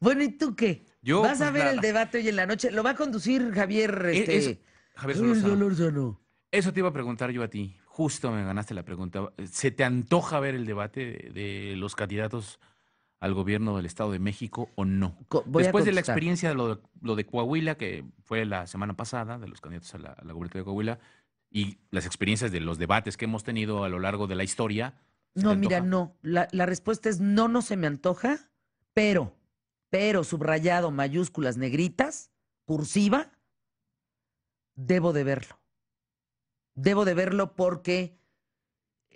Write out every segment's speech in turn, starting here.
Bueno, ¿y tú qué? Vas pues, a ver el debate hoy en la noche. Lo va a conducir Javier. E-, este... Javier Solórzano. Eso te iba a preguntar yo a ti. Justo me ganaste la pregunta. ¿Se te antoja ver el debate de, los candidatos al gobierno del Estado de México o no? Después de la experiencia de lo, de Coahuila, que fue la semana pasada, de los candidatos a la, a de Coahuila, y las experiencias de los debates que hemos tenido a lo largo de la historia. No, mira, no. la respuesta es no, no se me antoja, pero pero subrayado, mayúsculas, negritas, cursiva, debo de verlo. Debo de verlo porque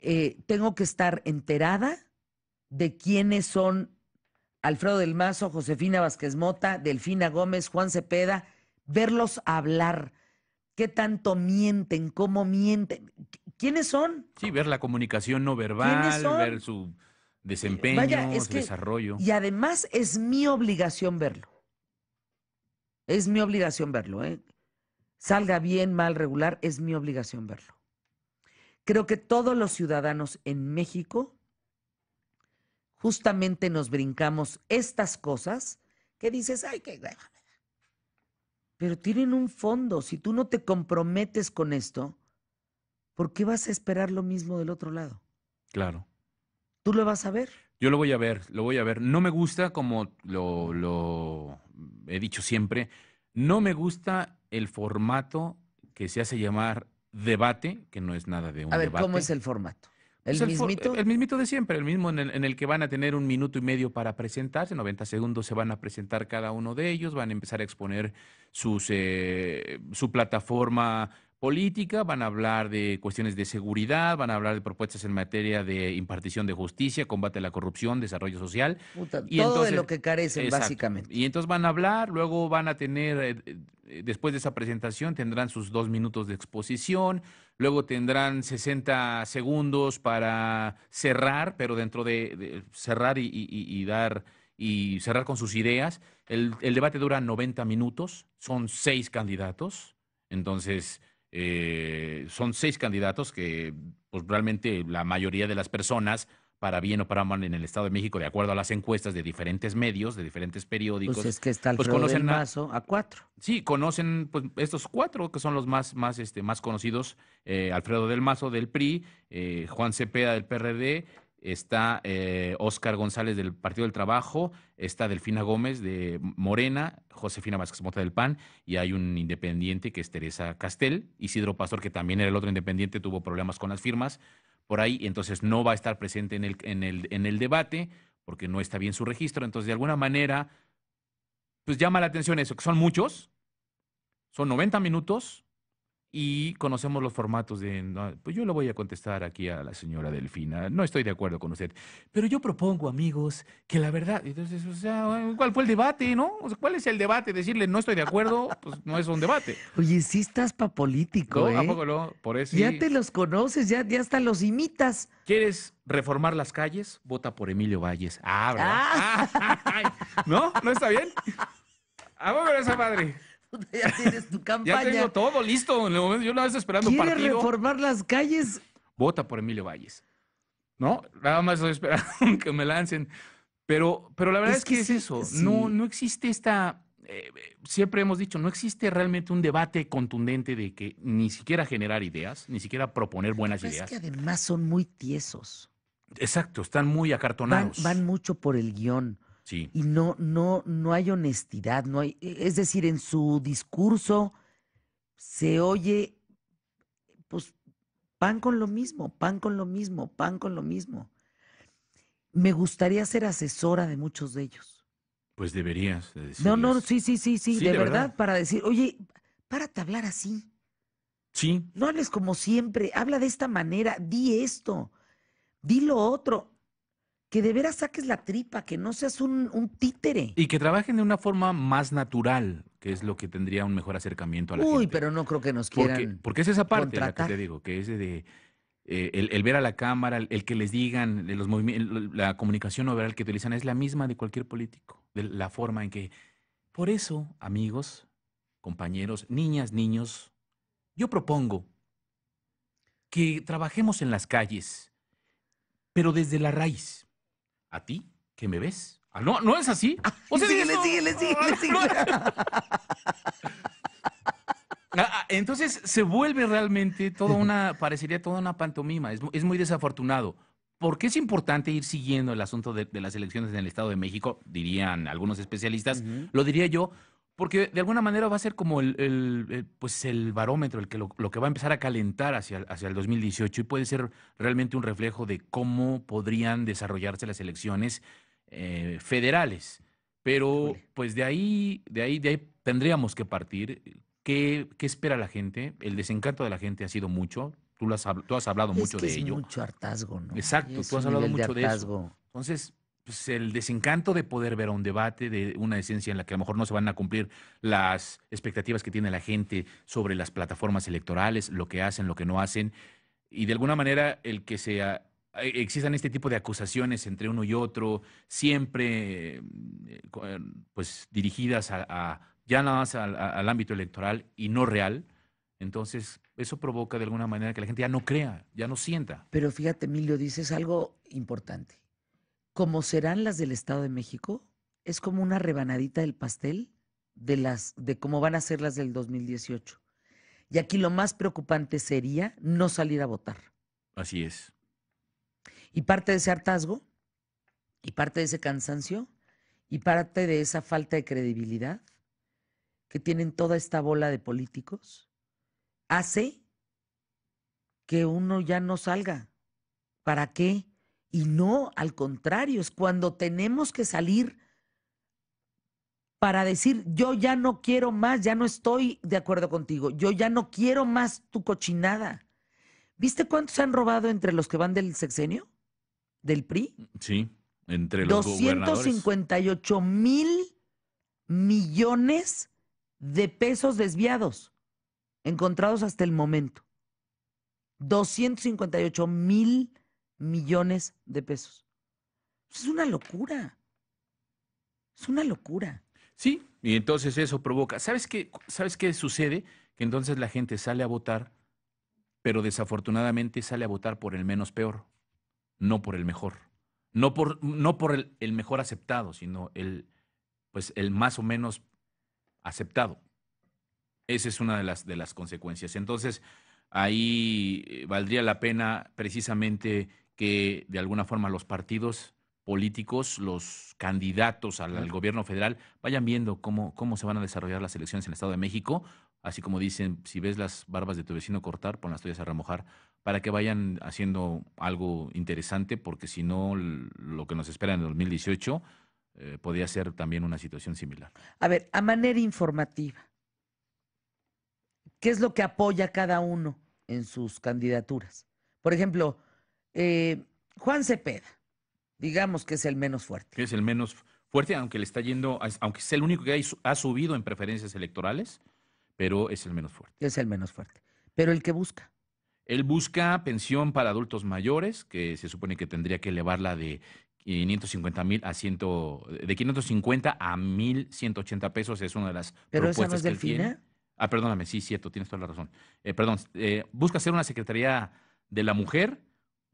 eh, tengo que estar enterada de quiénes son Alfredo del Mazo, Josefina Vázquez Mota, Delfina Gómez, Juan Cepeda, verlos hablar, qué tanto mienten, cómo mienten, quiénes son. Sí, ver la comunicación no verbal, ver su desempeño, desarrollo. Y además es mi obligación verlo. Es mi obligación verlo, ¿eh? Salga bien, mal, regular, es mi obligación verlo. Creo que todos los ciudadanos en México justamente nos brincamos estas cosas que dices, ay, qué Pero tienen un fondo. Si tú no te comprometes con esto, ¿por qué vas a esperar lo mismo del otro lado? Claro. ¿Tú lo vas a ver? Yo lo voy a ver, lo voy a ver. No me gusta, como lo, he dicho siempre, no me gusta el formato que se hace llamar debate, que no es nada de un debate. A ver, ¿cómo es el formato? Pues ¿El, mismito? de siempre, el mismo en el, que van a tener un minuto y medio para presentarse, 90 segundos se van a presentar cada uno de ellos, van a empezar a exponer sus, eh, su plataforma política, van a hablar de cuestiones de seguridad, van a hablar de propuestas en materia de impartición de justicia, combate a la corrupción, desarrollo social. y todo de lo que carecen, básicamente. Y entonces van a hablar, luego van a tener, eh, eh, después de esa presentación, tendrán sus dos minutos de exposición, luego tendrán 60 segundos para cerrar, pero dentro de, cerrar y, dar y cerrar con sus ideas. El, el, debate dura 90 minutos, son seis candidatos, entonces eh, son seis candidatos que pues, realmente la mayoría de las personas, para bien o para mal en el Estado de México, de acuerdo a las encuestas de diferentes medios, de diferentes pues, periódicos. Pues es que está pues, conocen a, cuatro. Sí, conocen pues, estos cuatro que son los más, más, este, más conocidos. Eh, Alfredo del Mazo del PRI, eh, Juan Cepeda del PRD, está eh, Óscar González del Partido del Trabajo, está Delfina Gómez de Morena, Josefina Vázquez Mota del PAN, y hay un independiente que es Teresa Castel, Isidro Pastor, que también era el otro independiente, tuvo problemas con las firmas por ahí, entonces no va a estar presente en el, en el, en el debate porque no está bien su registro, entonces de alguna manera, pues llama la atención eso, que son muchos, son 90 minutos, y conocemos los formatos de... pues yo le voy a contestar aquí a la señora Delfina, no estoy de acuerdo con usted, pero yo propongo, amigos, que la verdad, entonces, o sea, ¿cuál fue el debate, no? ¿Cuál es el debate? Decirle no estoy de acuerdo, pues no es un debate. Oye, sí estás pa' político, no, ¿A ¿eh? poco no? Por eso... Ya te los conoces, ya, ya hasta los imitas. ¿Quieres reformar las calles? Vota por Emilio Valles. Ah, ¿verdad? Ah. ¿No? ¿No está bien? ¿A esa madre. ya tienes tu campaña. ya tengo todo listo. yo una vez esperando ¿Quieres partido. reformar las calles? Vota por Emilio Valles. ¿No? Nada más estoy esperando que me lancen. Pero, pero la verdad es, que, es eso. No, no existe esta. Eh, siempre hemos dicho, no existe realmente un debate contundente de que ni siquiera generar ideas, ni siquiera proponer buenas ideas. Es que además son muy tiesos. Exacto, están muy acartonados. van mucho por el guión. Y no, no, no hay honestidad, no hay, e, es decir, en su discurso se oye, pues, pan con lo mismo, pan con lo mismo, pan con lo mismo. Me gustaría ser asesora de muchos de ellos. Pues deberías No, no, sí, sí, sí, sí, de, verdad, para decir, oye, párate a hablar así. Sí. No hables como siempre, habla de esta manera, di esto, di lo otro que de veras saques la tripa, que no seas un, títere. Y que trabajen de una forma más natural, que es lo que tendría un mejor acercamiento a la gente. Uy, pero no creo que nos quieran. Porque, porque es esa parte que te digo, que es de eh, el, ver a la cámara, el, que les digan, los movimientos, la comunicación oral que utilizan es la misma de cualquier político, de la forma en que. Por eso, amigos, compañeros, niñas, niños, yo propongo que trabajemos en las calles, pero desde la raíz a ti que me ves. Ah, no, no es así. Entonces se vuelve realmente toda una, parecería toda una pantomima. Es, muy desafortunado. ¿Por qué es importante ir siguiendo el asunto de, las elecciones en el Estado de México? Dirían algunos especialistas. Lo diría yo, porque de alguna manera va a ser como el, pues el barómetro, el que lo, que va a empezar a calentar hacia, hacia el 2018 y puede ser realmente un reflejo de cómo podrían desarrollarse las elecciones eh, federales. Pero pues de ahí, de ahí, de ahí tendríamos que partir. ¿Qué, espera la gente? El desencanto de la gente ha sido mucho. Tú, has, tú has hablado mucho de es ello. Mucho hartazgo, ¿no? Exacto, tú has hablado mucho de eso. Entonces, pues, el desencanto de poder ver un debate, de una esencia en la que a lo mejor no se van a cumplir las expectativas que tiene la gente sobre las plataformas electorales, lo que hacen, lo que no hacen, y de alguna manera el que se eh, existan este tipo de acusaciones entre uno y otro, siempre eh, pues dirigidas a, ya nada más al, al, ámbito electoral y no real, entonces eso provoca de alguna manera que la gente ya no crea, ya no sienta. Pero fíjate, Emilio, dices algo importante como serán las del Estado de México, es como una rebanadita del pastel de las de cómo van a ser las del 2018. Y aquí lo más preocupante sería no salir a votar. Así es. Y parte de ese hartazgo, y parte de ese cansancio, y parte de esa falta de credibilidad que tienen toda esta bola de políticos, hace que uno ya no salga. ¿Para qué? Y no, al contrario, es cuando tenemos que salir para decir, yo ya no quiero más, ya no estoy de acuerdo contigo, yo ya no quiero más tu cochinada. ¿Viste cuántos han robado entre los que van del sexenio? ¿Del PRI? Sí, entre los 258 mil millones de pesos desviados, encontrados hasta el momento. 258 mil millones de pesos. Pues, es una locura. Es una locura. Sí, y entonces eso provoca. ¿Sabes qué, ¿Sabes qué sucede? Que entonces la gente sale a votar, pero desafortunadamente sale a votar por el menos peor, no por el mejor. No por, no por el, mejor aceptado, sino el, pues el más o menos aceptado. Esa es una de las, de las consecuencias. Entonces, ahí eh, valdría la pena precisamente que de alguna forma los partidos políticos, los candidatos al, gobierno federal, vayan viendo cómo, cómo se van a desarrollar las elecciones en el Estado de México, así como dicen, si ves las barbas de tu vecino cortar, pon las tuyas a remojar, para que vayan haciendo algo interesante, porque si no, lo que nos espera en el 2018 eh, podría ser también una situación similar. A ver, a manera informativa, ¿qué es lo que apoya cada uno en sus candidaturas? Por ejemplo, eh, Juan Cepeda, digamos que es el menos fuerte. es el menos fuerte, aunque le está yendo, aunque es el único que ha subido en preferencias electorales, pero es el menos fuerte. Es el menos fuerte. Pero el que busca. Él busca pensión para adultos mayores, que se supone que tendría que elevarla de 550 mil a 100, de 550 a 1180 pesos es una de las Pero propuestas no es Ah, perdóname, sí, cierto, tienes toda la razón. Eh, perdón, eh, busca ser una secretaría de la mujer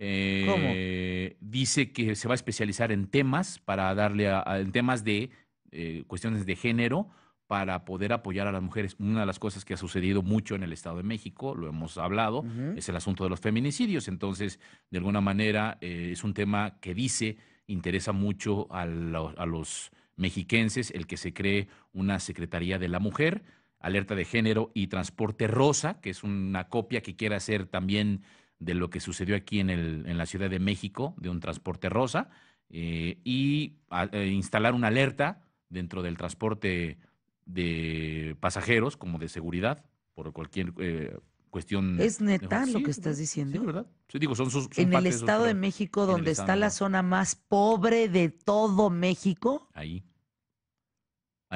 eh, dice que se va a especializar en temas para darle a, temas de eh, cuestiones de género para poder apoyar a las mujeres. Una de las cosas que ha sucedido mucho en el Estado de México, lo hemos hablado, es el asunto de los feminicidios. Entonces, de alguna manera, eh, es un tema que dice interesa mucho a, a los mexiquenses el que se cree una Secretaría de la Mujer, Alerta de Género y Transporte Rosa, que es una copia que quiere hacer también de lo que sucedió aquí en, el, en la Ciudad de México, de un transporte rosa, eh, y eh, instalar una alerta dentro del transporte de pasajeros como de seguridad por cualquier eh, cuestión. Es neta lo que estás diciendo. ¿verdad? digo, son en el Estado de, México, donde está la zona más pobre de todo México. Ahí.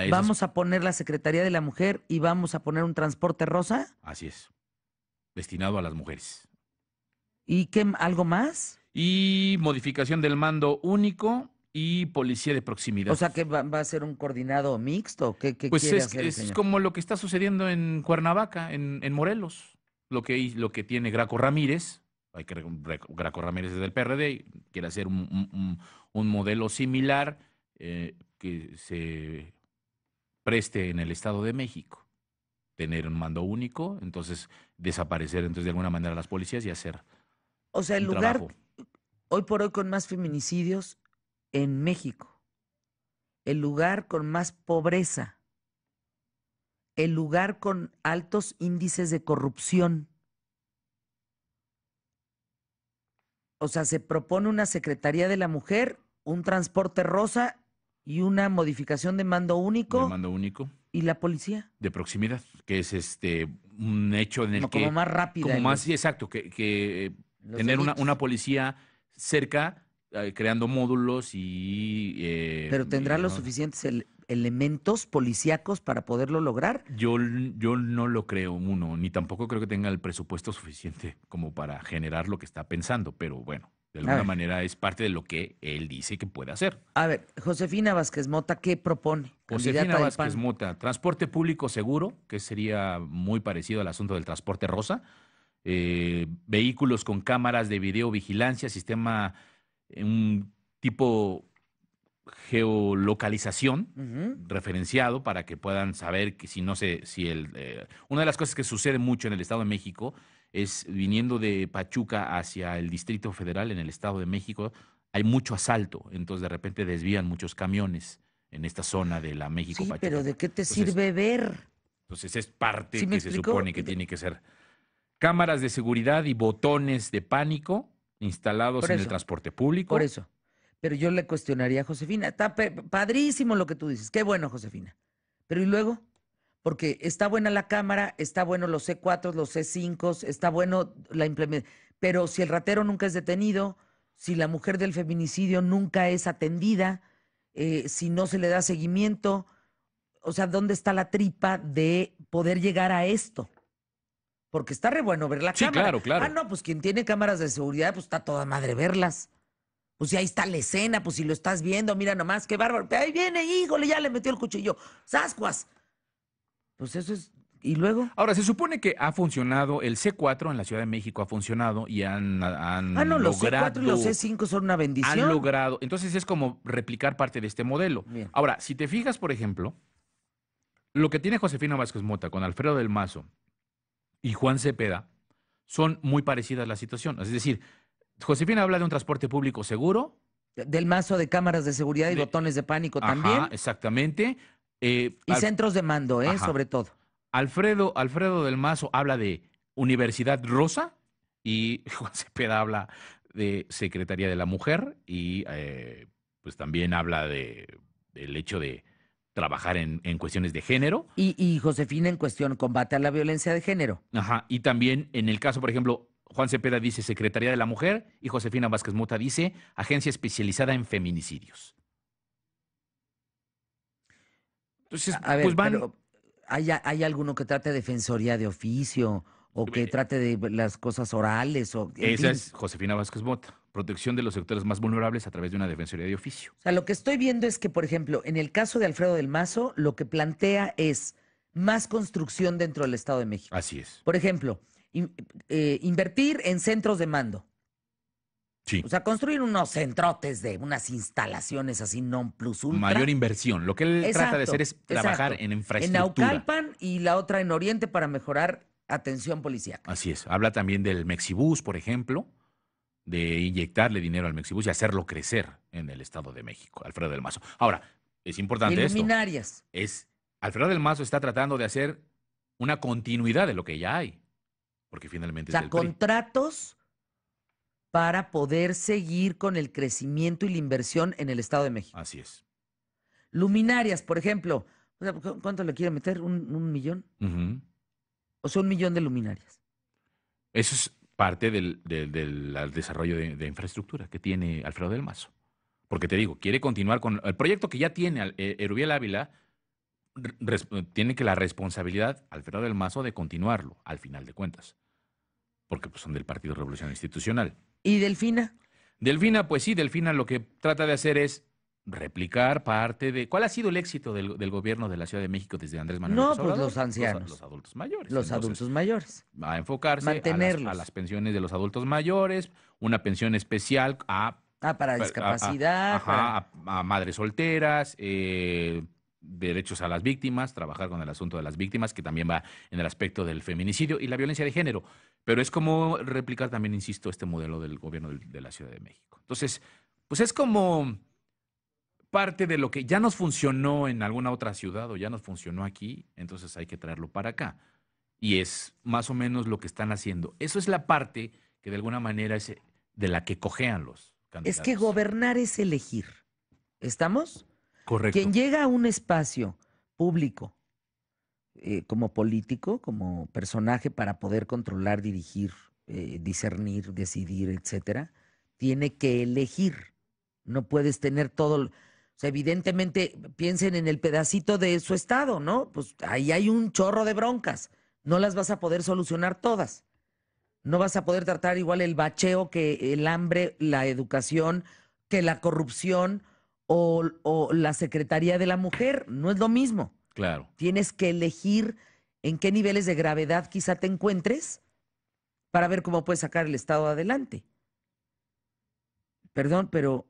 vamos a poner la Secretaría de la Mujer y vamos a poner un transporte rosa. Así es. Destinado a las mujeres. ¿Y qué, algo más? Y modificación del mando único y policía de proximidad. O sea, que va, a ser un coordinado mixto. ¿Qué, pues es, como lo que está sucediendo en Cuernavaca, en, en Morelos. Lo que, lo que tiene Graco Ramírez, hay que, Graco Ramírez es del PRD, quiere hacer un, modelo similar eh, que se preste en el Estado de México. Tener un mando único, entonces desaparecer entonces de alguna manera las policías y hacer o sea, el lugar hoy por hoy con más feminicidios en México, el lugar con más pobreza, el lugar con altos índices de corrupción. O sea, se propone una Secretaría de la Mujer, un transporte rosa y una modificación de mando único. De mando único. ¿Y la policía? De proximidad, que es este un hecho en el que. Como más rápida. Como más, exacto, que tener una, policía cerca, eh, creando módulos y... Eh, pero tendrá los suficientes elementos policíacos para poderlo lograr. Yo, yo no lo creo, uno, ni tampoco creo que tenga el presupuesto suficiente como para generar lo que está pensando, pero bueno, de alguna manera es parte de lo que él dice que puede hacer. A ver, Josefina Vázquez Mota, ¿qué propone? Josefina Vázquez Mota, transporte público seguro, que sería muy parecido al asunto del transporte rosa, eh, vehículos con cámaras de videovigilancia, sistema, eh, un tipo geolocalización referenciado para que puedan saber que si no sé si el eh, una de las cosas que sucede mucho en el Estado de México es viniendo de Pachuca hacia el Distrito Federal en el Estado de México hay mucho asalto entonces de repente desvían muchos camiones en esta zona de la México Pachuca sí, pero de qué te sirve ver entonces es parte que se supone que tiene que ser cámaras de seguridad y botones de pánico instalados en el transporte público. Por eso. Pero yo le cuestionaría a Josefina. Está padrísimo lo que tú dices. Qué bueno, Josefina. Pero ¿y luego? Porque está buena la cámara, está bueno los C4, los C5, está bueno la implementación. Pero si el ratero nunca es detenido, si la mujer del feminicidio nunca es atendida, eh, si no se le da seguimiento, o sea, ¿dónde está la tripa de poder llegar a esto? porque está re bueno ver la cámara. Claro, claro. Ah, no, pues quien tiene cámaras de seguridad, pues está toda madre verlas. Pues si ahí está la escena, pues si lo estás viendo, mira nomás, qué bárbaro. Ahí viene, híjole, ya le metió el cuchillo. ¡Sascuas! Pues eso es. ¿Y luego? Ahora, se supone que ha funcionado, el C4 en la Ciudad de México ha funcionado y han, han ah, no, los C4 y los C5 son una bendición. Han logrado. Entonces es como replicar parte de este modelo. Ahora, si te fijas, por ejemplo, lo que tiene Josefina Vázquez Mota con Alfredo del Mazo y Juan Cepeda son muy parecidas la situación. Es decir, Josefina habla de un transporte público seguro. Del mazo de cámaras de seguridad y botones de pánico también. Exactamente. Eh, y centros de mando, eh, sobre todo. Alfredo, Alfredo del Mazo habla de Universidad Rosa y Juan Cepeda habla de Secretaría de la Mujer y eh, pues también habla de, del hecho de, trabajar en, en, cuestiones de género. Y, y Josefina en cuestión combate a la violencia de género. Ajá, y también en el caso, por ejemplo, Juan Cepeda dice Secretaría de la Mujer y Josefina Vázquez Mota dice Agencia Especializada en Feminicidios. Entonces, a ver, pues Pero, ¿hay, alguno que trate defensoría de oficio o que trate de las cosas orales? O, esa es Josefina Vázquez Mota protección de los sectores más vulnerables a través de una defensoría de oficio. O sea, lo que estoy viendo es que, por ejemplo, en el caso de Alfredo del Mazo, lo que plantea es más construcción dentro del Estado de México. Así es. Por ejemplo, eh, invertir en centros de mando. Sí. O sea, construir unos centrotes de unas instalaciones así non plus ultra. Mayor inversión. Lo que él trata de hacer es trabajar en infraestructura. En Naucalpan y la otra en Oriente para mejorar atención policial. Así es. Habla también del Mexibus, por ejemplo de inyectarle dinero al Mexibus y hacerlo crecer en el Estado de México, Alfredo del Mazo. Ahora, es importante esto. Es, Alfredo del Mazo está tratando de hacer una continuidad de lo que ya hay, porque finalmente o sea, contratos para poder seguir con el crecimiento y la inversión en el Estado de México. Así es. Luminarias, por ejemplo, ¿cuánto le quiero meter? ¿Un, millón? O sea, un millón de luminarias. Eso es parte del, del, del desarrollo de, infraestructura que tiene Alfredo del Mazo. Porque te digo, quiere continuar con el proyecto que ya tiene eh, Erubiel Ávila, eh, tiene que la responsabilidad Alfredo del Mazo de continuarlo, al final de cuentas. Porque pues, son del Partido Revolución Institucional. ¿Y Delfina? Delfina, pues sí, Delfina lo que trata de hacer es replicar parte de. ¿Cuál ha sido el éxito del, gobierno de la Ciudad de México desde Andrés Manuel? No, pues los ancianos. Los, adultos mayores. Los adultos mayores. Va a enfocarse A, las, pensiones de los adultos mayores, una pensión especial a. Ah, para discapacidad. A, madres solteras, eh, derechos a las víctimas, trabajar con el asunto de las víctimas, que también va en el aspecto del feminicidio y la violencia de género. Pero es como replicar también, insisto, este modelo del gobierno de la Ciudad de México. Entonces, pues es como parte de lo que ya nos funcionó en alguna otra ciudad o ya nos funcionó aquí, entonces hay que traerlo para acá. Y es más o menos lo que están haciendo. Eso es la parte que de alguna manera es eh, de la que cojean los candidatos. Es que gobernar es elegir. ¿Estamos? Correcto. Quien llega a un espacio público eh, como político, como personaje para poder controlar, dirigir, eh, discernir, decidir, etcétera, tiene que elegir. No puedes tener todo evidentemente piensen en el pedacito de su estado, ¿no? Pues ahí hay un chorro de broncas, no las vas a poder solucionar todas. No vas a poder tratar igual el bacheo que el hambre, la educación, que la corrupción o, o la Secretaría de la Mujer. No es lo mismo. Claro. Tienes que elegir en qué niveles de gravedad quizá te encuentres para ver cómo puedes sacar el Estado adelante. Perdón, pero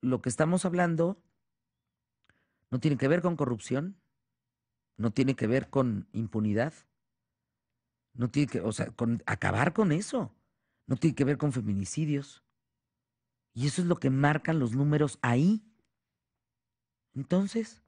lo que estamos hablando no tiene que ver con corrupción, no tiene que ver con impunidad, no tiene que, o sea, con acabar con eso, no tiene que ver con feminicidios. Y eso es lo que marcan los números ahí. Entonces.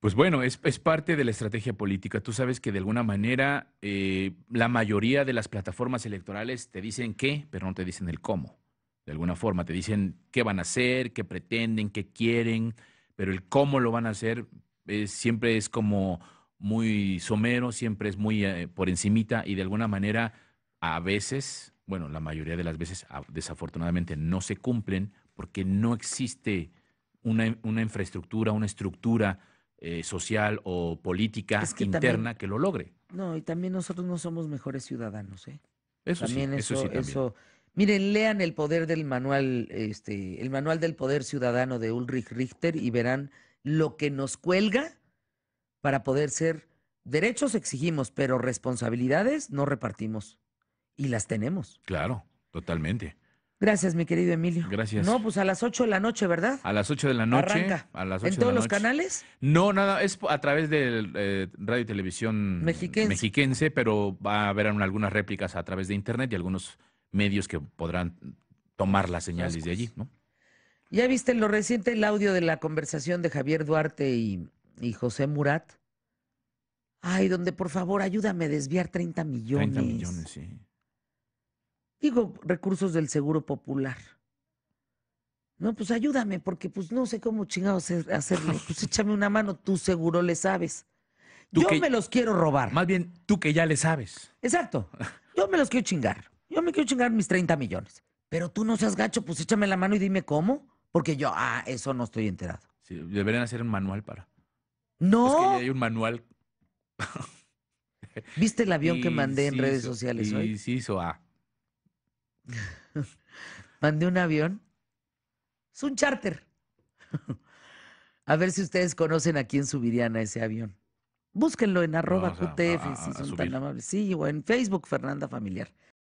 Pues bueno, es, es parte de la estrategia política. Tú sabes que de alguna manera eh, la mayoría de las plataformas electorales te dicen qué, pero no te dicen el cómo. De alguna forma te dicen qué van a hacer, qué pretenden, qué quieren, pero el cómo lo van a hacer eh, siempre es como muy somero, siempre es muy eh, por encimita y de alguna manera a veces, bueno, la mayoría de las veces desafortunadamente no se cumplen porque no existe una, una infraestructura, una estructura eh, social o política interna que lo logre. No, y también nosotros no somos mejores ciudadanos, ¿eh? Eso sí, eso, eso Miren, lean el poder del manual, este, el manual del poder ciudadano de Ulrich Richter y verán lo que nos cuelga para poder ser derechos exigimos, pero responsabilidades no repartimos. Y las tenemos. Claro, totalmente. Gracias, mi querido Emilio. Gracias. No, pues a las 8 de la noche, ¿verdad? A las 8 de la noche. Arranca. A las 8 de todos la noche. los canales? No, nada, es a través de eh, radio y televisión mexiquense. mexiquense. pero va a haber algunas réplicas a través de internet y algunos medios que podrán tomar las señales de allí, ¿no? ¿Ya viste lo reciente el audio de la conversación de Javier Duarte y, José Murat? Ay, donde por favor ayúdame a desviar 30 millones. 30 millones, sí. Digo, recursos del Seguro Popular. No, pues ayúdame, porque pues no sé cómo chingados hacerlo, Pues échame una mano, tú seguro le sabes. Yo me los quiero robar. Más bien, tú que ya le sabes. Exacto. Yo me los quiero chingar quiero chingar mis 30 millones. Pero tú no seas gacho, pues échame la mano y dime cómo. Porque yo, ah, eso no estoy enterado. Sí, deberían hacer un manual para. No. Es que hay un manual. ¿Viste el avión que mandé en redes sociales hoy? Sí, sí, hizo A. Ah. mandé un avión. Es un charter. a ver si ustedes conocen a quién subirían a ese avión. Búsquenlo en arroba QTF, si son tan amables. Sí, o en Facebook, Fernanda Familiar.